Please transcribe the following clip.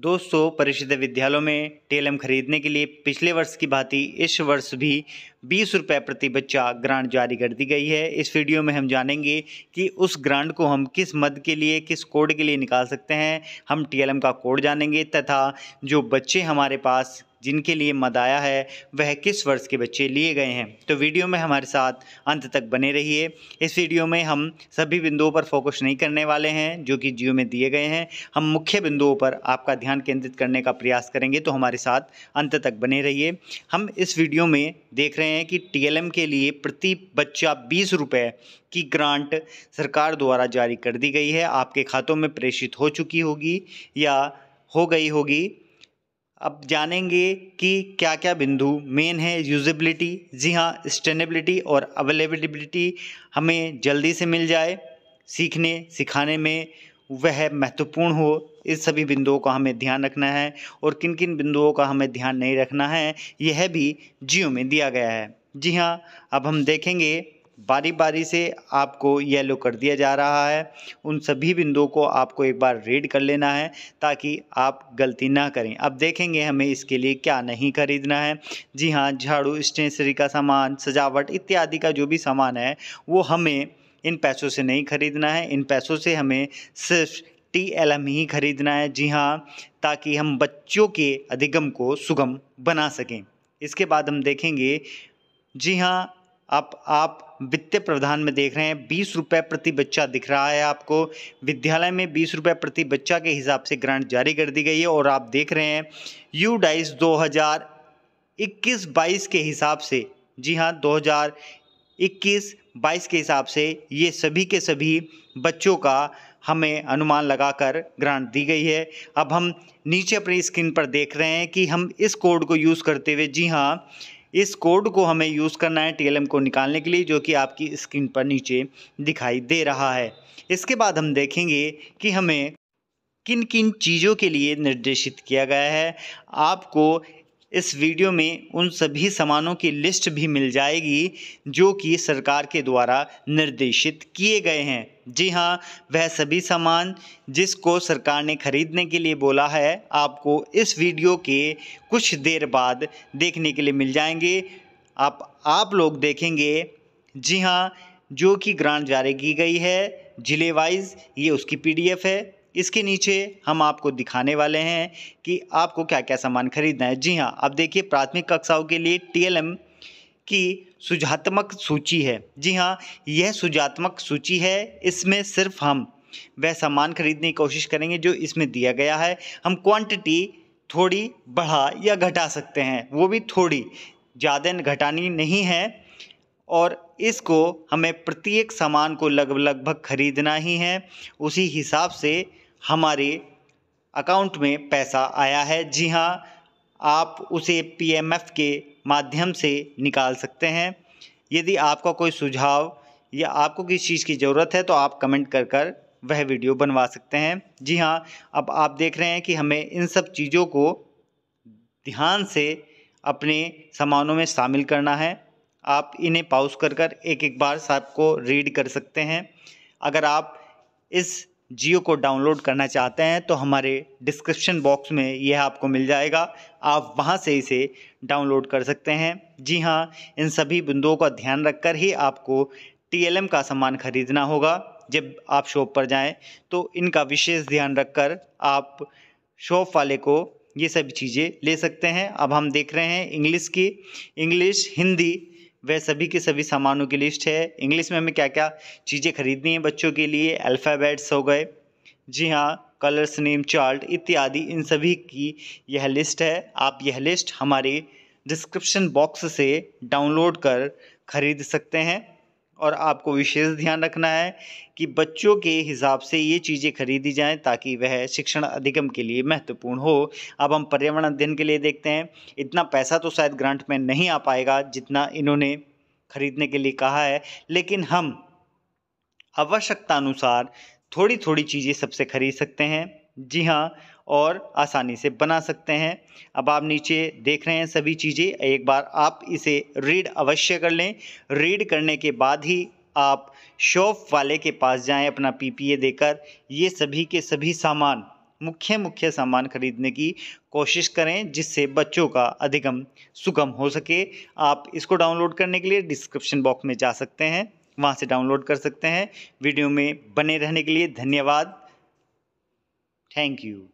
दोस्तों परिषद विद्यालयों में टेलम खरीदने के लिए पिछले वर्ष की भांति इस वर्ष भी बीस रुपये प्रति बच्चा ग्रांट जारी कर दी गई है इस वीडियो में हम जानेंगे कि उस ग्रांट को हम किस मद के लिए किस कोड के लिए निकाल सकते हैं हम टीएलएम का कोड जानेंगे तथा जो बच्चे हमारे पास जिनके लिए मद आया है वह किस वर्ष के बच्चे लिए गए हैं तो वीडियो में हमारे साथ अंत तक बने रहिए इस वीडियो में हम सभी बिंदुओं पर फोकस नहीं करने वाले हैं जो कि जियो में दिए गए हैं हम मुख्य बिंदुओं पर आपका ध्यान केंद्रित करने का प्रयास करेंगे तो हमारे साथ अंत तक बने रहिए हम इस वीडियो में देख रहे हैं कि टी के लिए प्रति बच्चा बीस रुपये की ग्रांट सरकार द्वारा जारी कर दी गई है आपके खातों में प्रेषित हो चुकी होगी या हो गई होगी अब जानेंगे कि क्या क्या बिंदु मेन है यूजबिलिटी जी हाँ स्टेनेबिलिटी और अवेलेबिलिटी हमें जल्दी से मिल जाए सीखने सिखाने में वह महत्वपूर्ण हो इस सभी बिंदुओं का हमें ध्यान रखना है और किन किन बिंदुओं का हमें ध्यान नहीं रखना है यह भी जियो में दिया गया है जी हाँ अब हम देखेंगे बारी बारी से आपको येलो कर दिया जा रहा है उन सभी बिंदुओं को आपको एक बार रीड कर लेना है ताकि आप गलती ना करें अब देखेंगे हमें इसके लिए क्या नहीं खरीदना है जी हाँ झाड़ू स्टेशनरी का सामान सजावट इत्यादि का जो भी सामान है वो हमें इन पैसों से नहीं खरीदना है इन पैसों से हमें सिर्फ टी एल एम ही खरीदना है जी हाँ ताकि हम बच्चों के अधिगम को सुगम बना सकें इसके बाद हम देखेंगे जी हाँ अब आप वित्तीय प्रावधान में देख रहे हैं बीस रुपये प्रति बच्चा दिख रहा है आपको विद्यालय में बीस रुपये प्रति बच्चा के हिसाब से ग्रांट जारी कर दी गई है और आप देख रहे हैं यू डाइस दो हज़ार इक्कीस बाईस के हिसाब से जी हाँ दो हज़ार इक्कीस बाईस के हिसाब से ये सभी के सभी बच्चों का हमें अनुमान लगाकर ग्रांट दी गई है अब हम नीचे अपनी स्क्रीन पर देख रहे हैं कि हम इस कोड को यूज़ करते हुए जी हाँ इस कोड को हमें यूज़ करना है टीएलएम को निकालने के लिए जो कि आपकी स्क्रीन पर नीचे दिखाई दे रहा है इसके बाद हम देखेंगे कि हमें किन किन चीज़ों के लिए निर्देशित किया गया है आपको इस वीडियो में उन सभी सामानों की लिस्ट भी मिल जाएगी जो कि सरकार के द्वारा निर्देशित किए गए हैं जी हाँ वह सभी सामान जिसको सरकार ने खरीदने के लिए बोला है आपको इस वीडियो के कुछ देर बाद देखने के लिए मिल जाएंगे आप आप लोग देखेंगे जी हाँ जो कि ग्रांट जारी की गई है जिले वाइज ये उसकी पीडीएफ है इसके नीचे हम आपको दिखाने वाले हैं कि आपको क्या क्या सामान खरीदना है जी हाँ आप देखिए प्राथमिक कक्षाओं के लिए टीएलएम की सुझात्मक सूची है जी हाँ यह सुझात्मक सूची है इसमें सिर्फ हम वह सामान खरीदने की कोशिश करेंगे जो इसमें दिया गया है हम क्वांटिटी थोड़ी बढ़ा या घटा सकते हैं वो भी थोड़ी ज़्यादा घटानी नहीं है और इसको हमें प्रत्येक सामान को लग लगभग खरीदना ही है उसी हिसाब से हमारे अकाउंट में पैसा आया है जी हाँ आप उसे पीएमएफ के माध्यम से निकाल सकते हैं यदि आपका कोई सुझाव या आपको किस चीज़ की ज़रूरत है तो आप कमेंट कर कर वह वीडियो बनवा सकते हैं जी हाँ अब आप देख रहे हैं कि हमें इन सब चीज़ों को ध्यान से अपने सामानों में शामिल करना है आप इन्हें पाउस कर कर एक एक बार सबको रीड कर सकते हैं अगर आप इस जियो को डाउनलोड करना चाहते हैं तो हमारे डिस्क्रिप्शन बॉक्स में यह आपको मिल जाएगा आप वहां से इसे डाउनलोड कर सकते हैं जी हां इन सभी बिंदुओं का ध्यान रखकर ही आपको टीएलएम का सामान खरीदना होगा जब आप शॉप पर जाएं तो इनका विशेष ध्यान रखकर आप शॉप वाले को ये सभी चीज़ें ले सकते हैं अब हम देख रहे हैं इंग्लिश की इंग्लिश हिंदी वह सभी के सभी सामानों की लिस्ट है इंग्लिश में हमें क्या क्या चीज़ें खरीदनी है बच्चों के लिए अल्फ़ाबेट्स हो गए जी हाँ कलर्स नेम चार्ट इत्यादि इन सभी की यह लिस्ट है आप यह लिस्ट हमारे डिस्क्रिप्शन बॉक्स से डाउनलोड कर खरीद सकते हैं और आपको विशेष ध्यान रखना है कि बच्चों के हिसाब से ये चीज़ें खरीदी जाएं ताकि वह शिक्षण अधिगम के लिए महत्वपूर्ण हो अब हम पर्यावरण अध्ययन के लिए देखते हैं इतना पैसा तो शायद ग्रांट में नहीं आ पाएगा जितना इन्होंने खरीदने के लिए कहा है लेकिन हम आवश्यकता अनुसार थोड़ी थोड़ी चीज़ें सबसे खरीद सकते हैं जी हाँ और आसानी से बना सकते हैं अब आप नीचे देख रहे हैं सभी चीज़ें एक बार आप इसे रीड अवश्य कर लें रीड करने के बाद ही आप शॉप वाले के पास जाएं अपना पीपीए देकर ये सभी के सभी सामान मुख्य मुख्य सामान खरीदने की कोशिश करें जिससे बच्चों का अधिगम सुगम हो सके आप इसको डाउनलोड करने के लिए डिस्क्रिप्शन बॉक्स में जा सकते हैं वहाँ से डाउनलोड कर सकते हैं वीडियो में बने रहने के लिए धन्यवाद Thank you.